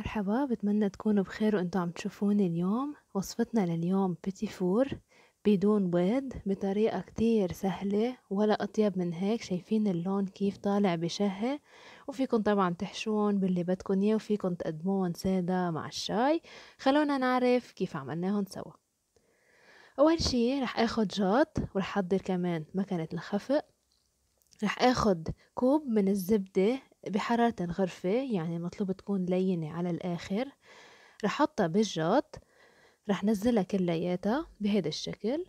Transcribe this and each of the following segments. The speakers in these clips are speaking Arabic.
مرحبا بتمنى تكونوا بخير وانتو عم تشوفوني اليوم وصفتنا لليوم بيتي فور بدون بيض بطريقة كتير سهلة ولا أطيب من هيك شايفين اللون كيف طالع بشهي وفيكن طبعا تحشون باللي بدكن اياه وفيكن تقدمون سادة مع الشاي خلونا نعرف كيف عملناهن سوا أول شي رح اخد جاط ورح احضر كمان مكنة الخفق رح اخد كوب من الزبدة بحرارة الغرفة يعني مطلوب تكون لينة على الآخر رح حطها بالجاط رح نزلها كلياتها بهذا الشكل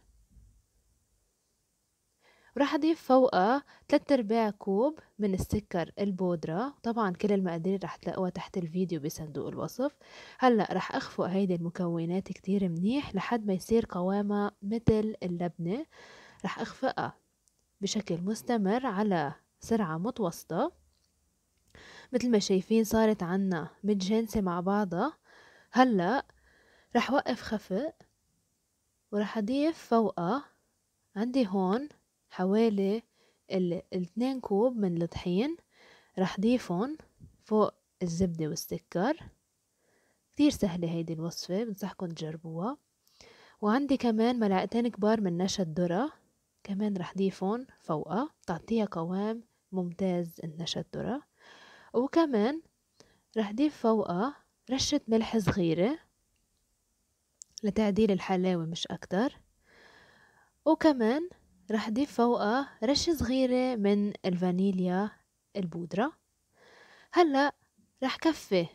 ورح أضيف فوقها تلات أرباع كوب من السكر البودرة طبعا كل المقادير رح تلاقوها تحت الفيديو بصندوق الوصف هلأ رح أخفق هيدي المكونات كتير منيح لحد ما يصير قوامها مثل اللبنة رح أخفقها بشكل مستمر على سرعة متوسطة مثل ما شايفين صارت عنا متجانسة مع بعضها هلأ رح وقف خفق ورح أضيف فوقها عندي هون حوالي الاثنين كوب من الطحين رح ضيفهم فوق الزبدة والسكر كتير سهلة هيدي الوصفة بنصحكم تجربوها وعندي كمان ملعقتين كبار من نشا الذرة كمان رح ضيفهم فوقها تعطيها قوام ممتاز النشا الذرة وكمان رح ضيف فوقها رشة ملح صغيرة لتعديل الحلاوة مش أكتر وكمان رح ضيف فوقها رشة صغيرة من الفانيليا البودرة هلأ رح كفي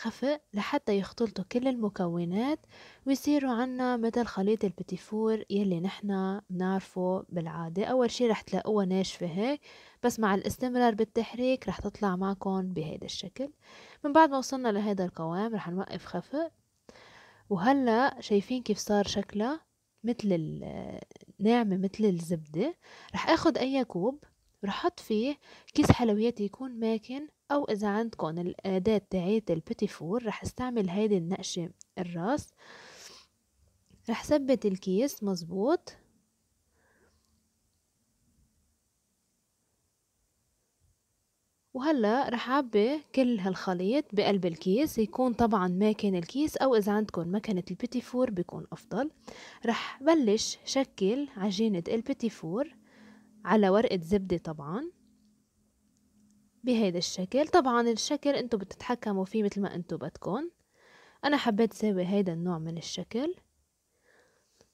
خفق لحتى يختلطوا كل المكونات ويصيروا عنا مثل خليط البتيفور يلي نحنا بنعرفه بالعادة أول شي رح تلاقوها ناشفة هيك بس مع الاستمرار بالتحريك رح تطلع معكم بهيدا الشكل من بعد ما وصلنا لهيدا القوام رح نوقف خفق وهلأ شايفين كيف صار شكلها مثل ناعمة مثل الزبدة رح اخد اي كوب رح احط فيه كيس حلويات يكون ماكن أو إذا عندكم الأداة تاعت البتيفور رح استعمل هيدي النقشة الراس رح ثبت الكيس مزبوط وهلا رح اعبي كل هالخليط بقلب الكيس يكون طبعا ماكن الكيس او اذا عندكم مكنة البيتي فور بيكون افضل رح بلش شكل عجينة البيتي فور على ورقة زبدة طبعا بهيدا الشكل طبعا الشكل انتو بتتحكموا فيه مثل ما انتو بدكن انا حبيت ساوي هيدا النوع من الشكل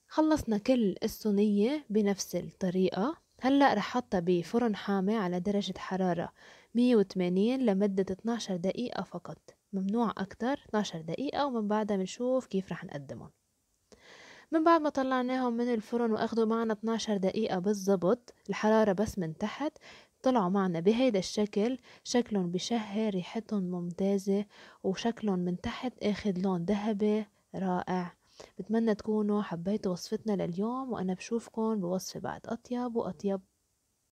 خلصنا كل الصينية بنفس الطريقة هلأ رح حطها بفرن حامي على درجة حرارة 180 لمدة 12 دقيقة فقط ممنوع أكتر 12 دقيقة ومن بعدها بنشوف كيف رح نقدمهم من بعد ما طلعناهم من الفرن واخدوا معنا 12 دقيقة بالضبط الحرارة بس من تحت طلعوا معنا بهيدا الشكل شكلهم بشهي ريحتهم ممتازة وشكلهم من تحت اخد لون ذهبي رائع بتمنى تكونوا حبيتوا وصفتنا لليوم وأنا بشوفكن بوصفة بعد أطيب وأطيب